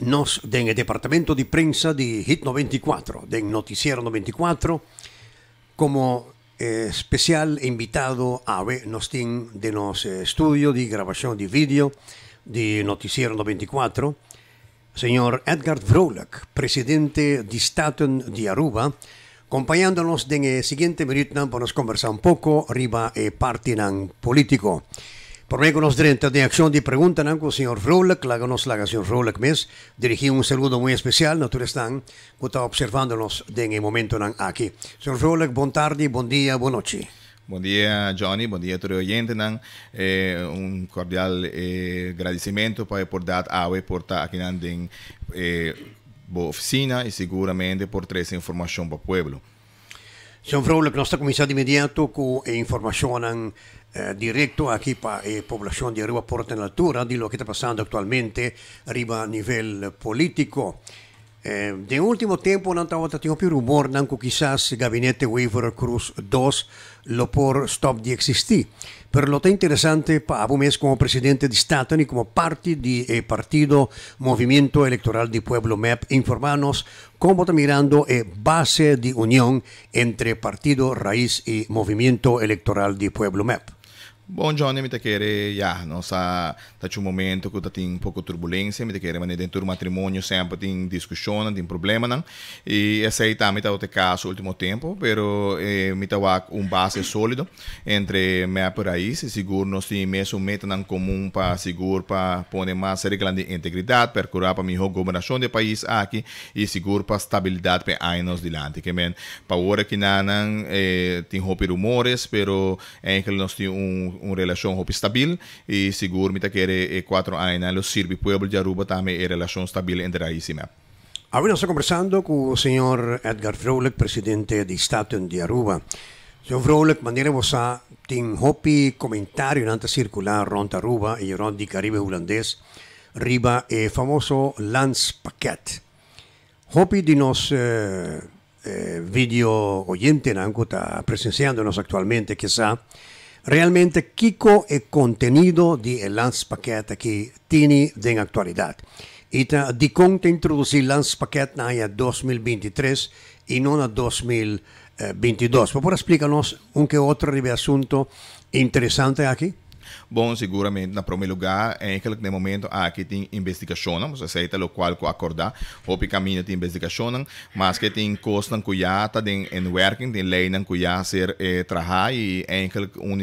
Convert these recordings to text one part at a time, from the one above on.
nos en el departamento de prensa de Hit 94, de Noticiero 94, como eh, especial invitado a tiene de los eh, estudio estudios de grabación de vídeo de Noticiero 94, señor Edgar Vrolak, presidente de Staten de Aruba, acompañándonos en el eh, siguiente minuto para conversar un poco arriba el partido político. Por medio de los de Acción de Pregunta, el señor Rowlek, la la dirigí un saludo muy especial, Nosotros están, pues, está observándonos en el momento aquí. Señor Rowlek, buen tarde, buen día, buenas noche. Buen día, Johnny. Buen día a todos los oyentes. Eh, un cordial eh, agradecimiento por, pues, por dar AVE, por estar aquí en la eh, oficina y seguramente por traer información para el pueblo. Chanfraud, la nostra comisa de inmediato con informazioni eh, directo aquí para la eh, población de Arriba Porta en la altura di lo che sta passando attualmente a livello politico. de eh, último tiempo non tanto humor, rumor nanco quizás gabinete Weaver Cruz 2 lo por stop de existir. Per lo interesante interessante Pavo Mes como presidente de Estado y como parte del eh, Partido Movimiento Electoral de Pueblo MEP informarnos cómo está mirando la eh, base de unión entre partido, raíz y Movimiento Electoral de Pueblo MEP. Buongiorno, mi te quere, ja, não sa, tá um momento que tá tem um pouco turbulência, mi te quere, mas dentro do matrimônio sempre tem discussão, tem problema, não? E essa aí tá, mi tá caso último tempo, pero eh, mi tá um base sólido entre minha país, e seguro nós tem mesmo meta não comum para seguro para pone mais regla de integridade, para curar para melhor governação do país aqui e seguro para estabilidade para anos dilante, que men, para hora que não, eh, tem rumores, pero ainda nós tem um un relación hopi stabil ...y seguro que taquere e cuatro años... los sirve pueblo de Aruba también e eh, relación estable entre ahí Ahora estamos conversando con el señor Edgar Froelich, presidente de Estado de Aruba. Señor Froelich, manera vos a tin Hopi comentario en circular ronda Aruba y ronda Caribe holandés, riba el eh, famoso Lance Paquet. Hopi de eh, eh, video oyente, nanco está presenciándonos actualmente, quizá. Realmente, Kiko è contenido di Lance Paquet che de atualidade. e Ita de conta introducir Lance Paquet na 2023 e não a 2022. por favor explicar-nos um que outro assunto interessante aqui? Bom, seguramente, na primeiro lugar, em é aquele momento, há ah, que tem investigação, você aceita o qual que acordar, ou o caminho tem investigação, mas que tem costas que já está em working, tem lei que já ser eh, trabalhar e é aquele um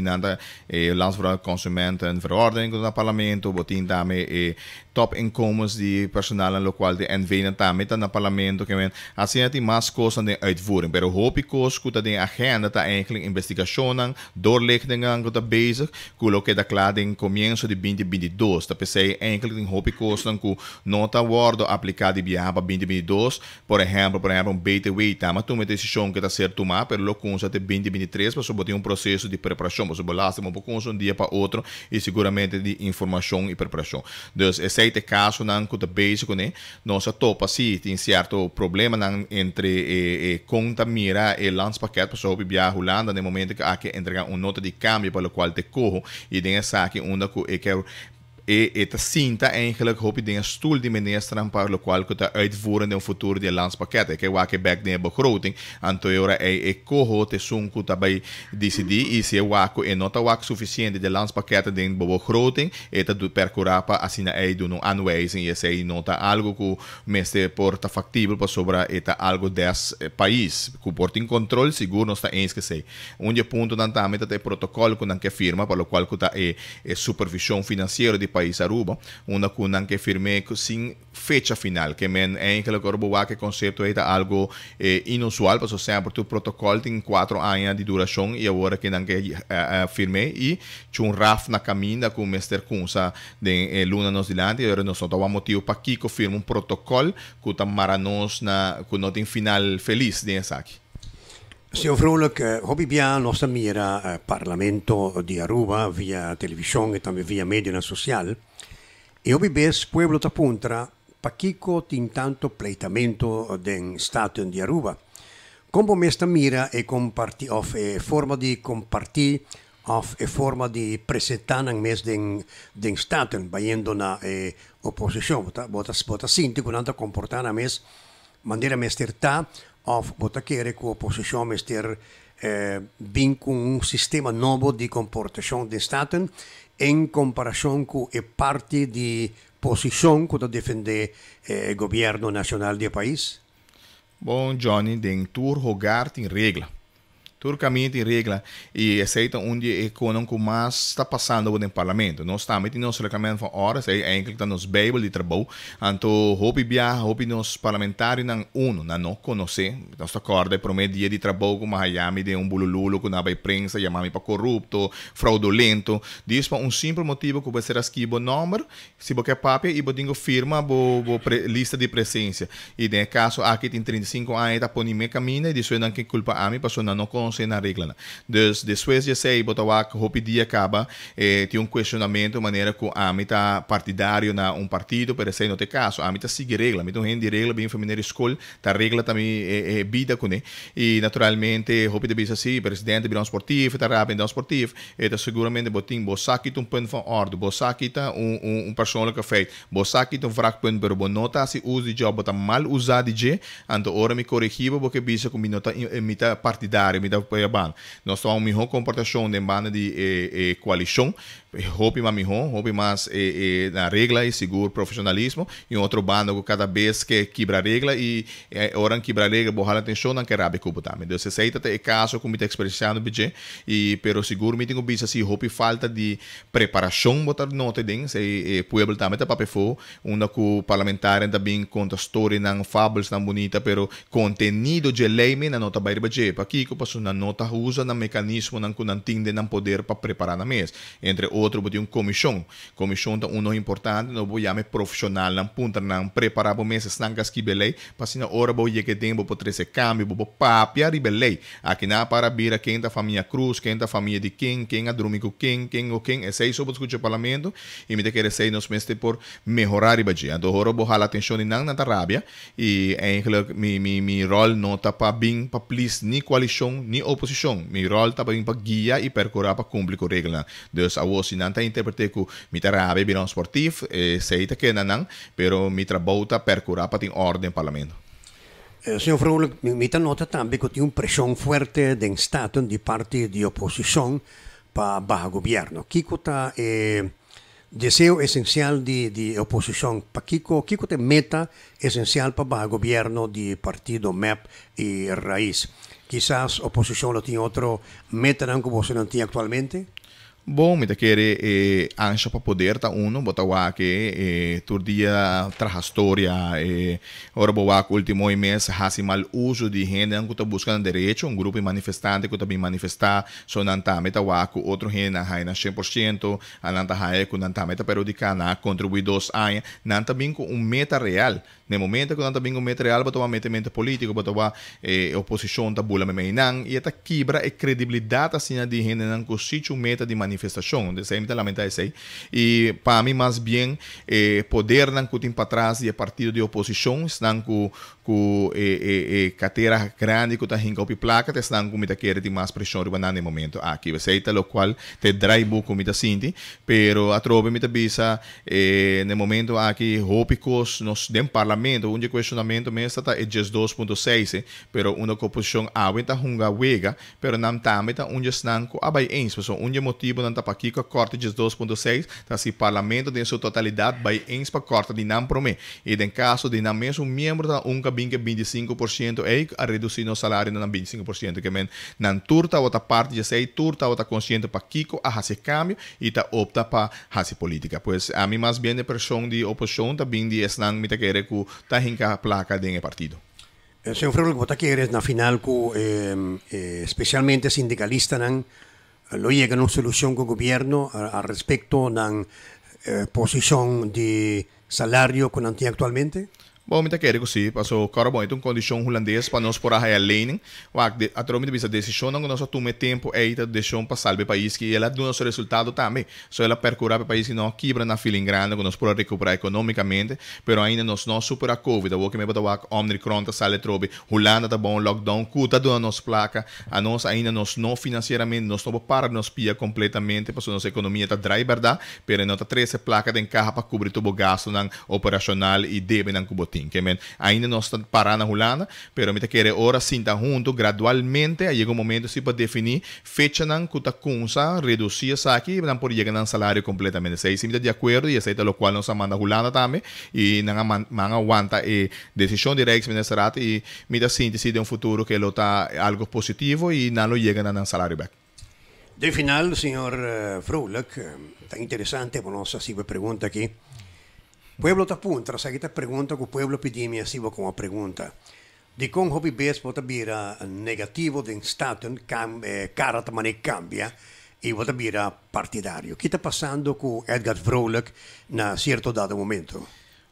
eh, lança para o consumente em verordem do parlamento, botin também eh, top incomes de personal, no qual tem envena também tá no parlamento, que men, assim de mais coisas tá de uitvoering, pero hoop ik koos, que tem agenda, tá em investigação, doorlichtingen, que está bezig, que o que da lá em começo de 2022. que tem in hopi costan com nota word aplicada biaba 2022. Por exemplo, por exemplo, um beta weita, tá, mas tu toma decisão que está certo tomar pelo consa de 2023, para sobre um processo de preparação, para sobre lastro, um pouco um dia para outro e seguramente de informação e preparação. Então, esse é o caso não que básico, né? Nossa topa se tem certo problema não, entre eh, eh conta mira e lance paquete para sobre a Holanda, no né? momento que há que entregar uma nota de câmbio para o qual te corro e tem começar que onda com eu quero i het sinta eigenlijk hoop ik dingen stoel die meneer Strampar lokal kunt uitvoeren in futur die landspakket. Ik heb een back naar begroting. En toen jaren ik koho te sunku bij DCD is je wako en nota wak sufficiënt de landspakket in de begroting. Het doet per curapa als je ei no een aanwijzing. se zei nota algo ku meste porta factibel pa sobra eta algo des país. Ku porting control seguro está eens que sei. Um ponto dan tamita te protocolo ku nan que firma, para lo cual ku ta e, e supervisão financeira de país Aruba, una cunan que firme sin fecha final, que men en que lo corboba que concepto era algo eh, inusual, pues o sea, por tu protocolo tiene cuatro años de duración y ahora que nan que uh, eh, firmé y chun raf na camina con Mr. Kunsa de eh, luna nos delante y ahora nosotros vamos motivo para que firme un protocolo que tan maranos na que no tiene final feliz de esa aquí. Signor Frulk, mira al eh, Parlamento di Aruba, via televisión y también via media social. E OBBS Pueblo Tapuntra, Paquico tintanto pleitamento del Stato di Aruba. Come questa mira è una forma di compartire of e forma di presentare mes den den Staten bayendo na e opposition. Bota bota sinti kunanta comportana mes maniera mesterta botaquere quo position mister eh, bin um sistema novo de comportação do Staten em comparação com a parte de posição que defende o governo nacional do país. Bom, Johnny, dentro tur rogar tem regla turcamente regla y e un día económico mais está passando no parlamento. No estamos y nos reclamando por horas, é, é en que nos Bible de trabajo, então hopi viaja, hopi nos parlamentares não uno, conhecem. Nós acordamos nos acorda dia de trabajo con Miami de um bulululo con abai prensa, chamamos para corrupto, fraudulento, diz para um simples motivo que vai ser o número, se bo quer papel e bo dingo firma bo, bo lista de presença. E nesse caso aqui tem 35 anos, tá por mim camina e disso é não que culpa a mim, passou não conhece sei na regla. Né? Dus depois de sei botawak hopi dia acaba eh, tinha um questionamento maneira com a mita partidário na um partido, por exemplo, no te caso, a mita sigue regla, mita um gente regra, bem feminina escolha, tá regra também é, é vida com ele. Né? E naturalmente hopi de bisa assim, presidente virão esportivo, tá rápido então esportivo, e tá seguramente botim bosakit um ponto de ordem, bosakit um um, um persoonlijke feit, bosakit um vraag punt per bonota se usa de job tá mal usado de, je, anto ora me corrigiva porque bisa com minota eh, mita partidário, mita pe ban. Nós tomamos mejor comportação de banda de eh, eh, coalição, hobby mais mejor, hobby mais eh, na eh, regra e seguro profissionalismo, e outro bando que cada vez que quebra a regra e eh, oram quebra a regra, borrar a atenção, não quer rabi cubo também. Então, se aceita o caso com muita experiência no BG, e pero seguro me tem um bicho assim, falta de preparação, botar nota de se eh, pueblo também tá papefo, uma com parlamentar também conta história, não fables, não bonita, pero contenido de lei, na nota bairro BG, para Kiko, para na nota rusa na mecanismo na kunantinde ng poder para preparar na mesa Entre outro, um comissão comissão Komisyon tá um uno importante no bo yame profissional não punta não preparar bo meses ng kaskibelay pasi na ora bo yeketin bo po trece cambio bo papia ribelay. Aqui na para bira quem da tá família Cruz, quem da tá família de quem, quem adrúmico é quem, quem o quem, é seis sobre o parlamento e me te querer seis nos meses por melhorar ribaji. Ando então, ora bo a atenção não na Arábia e é mi mi mi rol nota para bem para plis ni coalition ni oposición, Mi rol tapin para i con pa cumplir con regla. Dus no te interpreté que mi es bilang sportif, eh, que no pero mi trabajo ta perkura pa ting orden parlamento. Eh, señor Frul, mi nota también que tiene una presión fuerte del Estado de parte de oposición para baja gobierno. ¿qué es eh, deseo esencial de, de oposición. ¿Qué es Kiko meta esencial para baja gobierno de partido MEP y Raíz. quizás oposición lo outro meta não que você não tinha atualmente? Bom, me daquele eh, ancho para poder tá uno botawa que eh, turdia história eh, ora boa último mês hasi mal uso de gente que tá buscando direito um grupo manifestante que tá bem manifestar sonanta metawa que outro gente na haina 100% ananta hae que é meta pero de cana contribuidos a nanta bem com um meta real eh, de momento, quando também cometer real, para tomar metimento político, para tomar eh, oposição, tabula memeinang, e esta quebra e credibilidade assim de gente não constitui um meta de manifestação, de sempre lamenta isso aí. E para mim, mais bem, eh, poder não cutin para trás de partido de oposição, estão com, com eh, eh, cadeira grande, com tarrinca ou placa, estão com muita querer de mais pressão urbana no momento. Aqui, ah, você está, lo qual te drive book com muita sinti, pero a trove muita bisa, eh, no momento aqui, rópicos, nos den parlamento parlamento, un questionamento mesmo está a é 2.6, pero uma composição aumenta hunga wega, pero nam tamita un snanco abai ens, so un motivo nan a corte 2.6, tá se parlamento de sua totalidade bai ens pa corte de nam prome. E den caso de nam mesmo membro da unka binke 25% é a reduzir o salário nan 25%, que men nan turta outra parte de sei turta outra consciente pa kiko a hase cambio e tá opta para hase política. pois a mim mais bem de pressão de oposição, tá bem de snang mita querer ku en cada placa de partido. Eh, señor está na final cu em, eh, especialmente sindicalista lo llega una solución con el gobierno al respecto nan la eh, posición de salario con anti actualmente? bom o kerikosi, paso carboito, condição holandês para nós por a raia leinen, o a tromita bisa decisão não nós tome tempo é, e ita tá decisão para salve país que ela do nosso resultado também. Só ela percurar o país que não quebra na fila grande, que nós por recuperar economicamente, pero ainda nós não supera a covid, o que me bota o omnicron tá sale trobe, Holanda tá bom lockdown, cuta tá do nosso placa, a nós ainda nós não financeiramente nós não para nos pia completamente, passou nossa economia tá dry verdade, pero não tá 13 placa de encaja para cobrir todo o gasto operacional e deve não cubo que men, ainda não está parando na Julana, pero me quiere horas sinta junto gradualmente, aí chega momento se para definir fecha nan cuta kunsa, reduzir essa aqui, por chegar nan salario completamente. Se aí de acuerdo e aceita lo cual nos manda Julana também e não aguanta e decisión directa de e me de um futuro que lo está algo positivo y não lo llegan nan salario back. De final, señor uh, Frulak, eh, tan interesante, bueno, así me pregunta aquí. Pueblo tapuntra, sa kita pergunta ko pueblo pedimia com como pergunta. Di kong hobby bes vota bira negativo de staten cam, eh, karat mani cambia e vota bira partidario. está passando con Edgar Vrolek na cierto dado momento.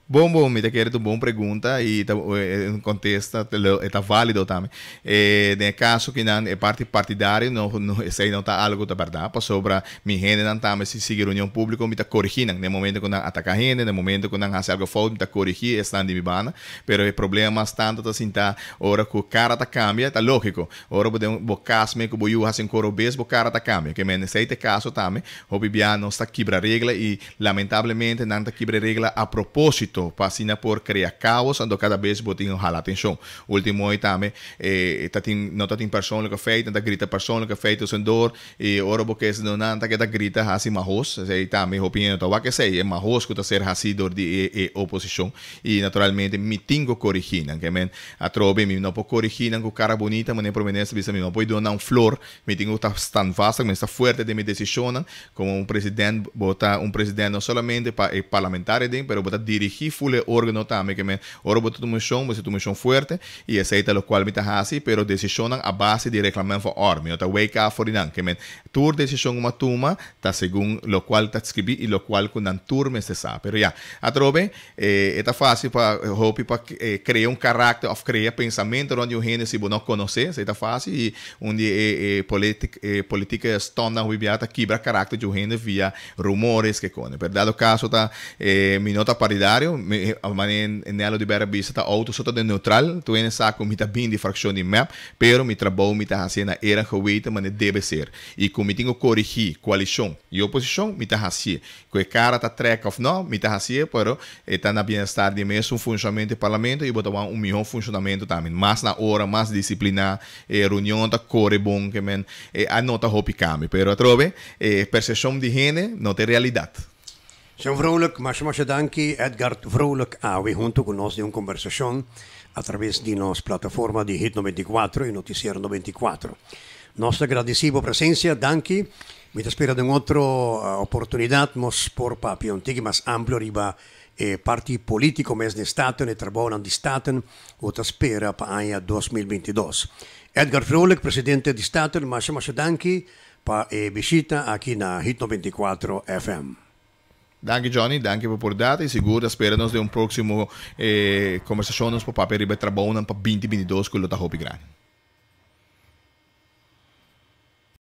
Bom, bom, me quer tu bom pergunta e tá, eh, contexto está válido também. É, eh, no caso que não é parte partidário, não, não sei não está algo da verdade, sobre minha gente não também se seguir união pública, me tá corrigindo, no momento que não ataca a gente, no momento que não faz algo falso me está corrigir, está de bana, pero o problema está tanto assim tá, ora que o cara está cambia, está lógico. ora podemos bocar eu que fazer um coro vez, o cara está cambia, que me nesse caso também, o Bibiano está a regra e lamentavelmente não está a regra a propósito passina por criar caos, onde cada vez botam a atenção. último aí também, eh, tá tem, não está tem pessoa que feita, está grita pessoa que feita, sem dor, e ora porque não nada que está grita assim marros, aí também opinião, tá, que sei, é marros que está ser assim dor de e, eh, eh, oposição, e naturalmente me tingo corrigindo, que men, a trobe, me não pode corrigindo com cara bonita, mas nem provenência, me não pode donar um flor, me tingo está tão vasta, me está forte de me decisionar, como um presidente, botar um presidente não somente para eh, parlamentar, mas botar dirigir fulle órgano notame que me orboto do mexão, você do fuerte y y aceita lo cual me está assim, pero decisionan a base de reclamar for army, ou wake up for inan, que me tur decisión uma tuma, ta según lo cual ta escribí y lo cual con nan me se sabe, pero ya a trove, eh, fácil para hope para eh, un carácter, of crear pensamiento onde o gênero se não conhecer, é fácil y un eh, eh, eh, política política eh, política estona quiebra quebra carácter de o gênero via rumores que cone verdade dado caso ta eh, minota paridario Manin nelo de vista bera bisata só está de neutral, tu en saco mita bin de fraction de map, pero mi trabalho mita hacena era geweten mane deve ser. E comitingo corrigi coalição e oposição mita hacie. Que cara tá treca of não, mita hacie, pero está na bem-estar de mesmo funcionamento do parlamento e botavam um melhor funcionamento também. mais na hora, mais disciplina, eh, reunião tá corre bom que men, eh, anota hopi cami, pero a trove, percepção de gene, não tem realidade. Sean Vrolijk, Masha Masha Danki, Edgar Vrolijk Awi, junto con nosotros de un conversación a través de nuestra plataforma di Hit 94 e Noticiero 94. Nuestra agradecido presencia, Danki. Mi spero te espero de otra eh, oportunidad más por papión, más amplio riba e eh, parti politico mes de staten e trabonan di staten o taspera pa aia 2022. Edgar Frolek, presidente di staten, ma danki pa e eh, visita a chi na Hit 94 FM. Dragi Johnny, danke por portati, siguro esperanos de un próximo eh, conversación para poder ir para un 2022 con los Tajopi Gran.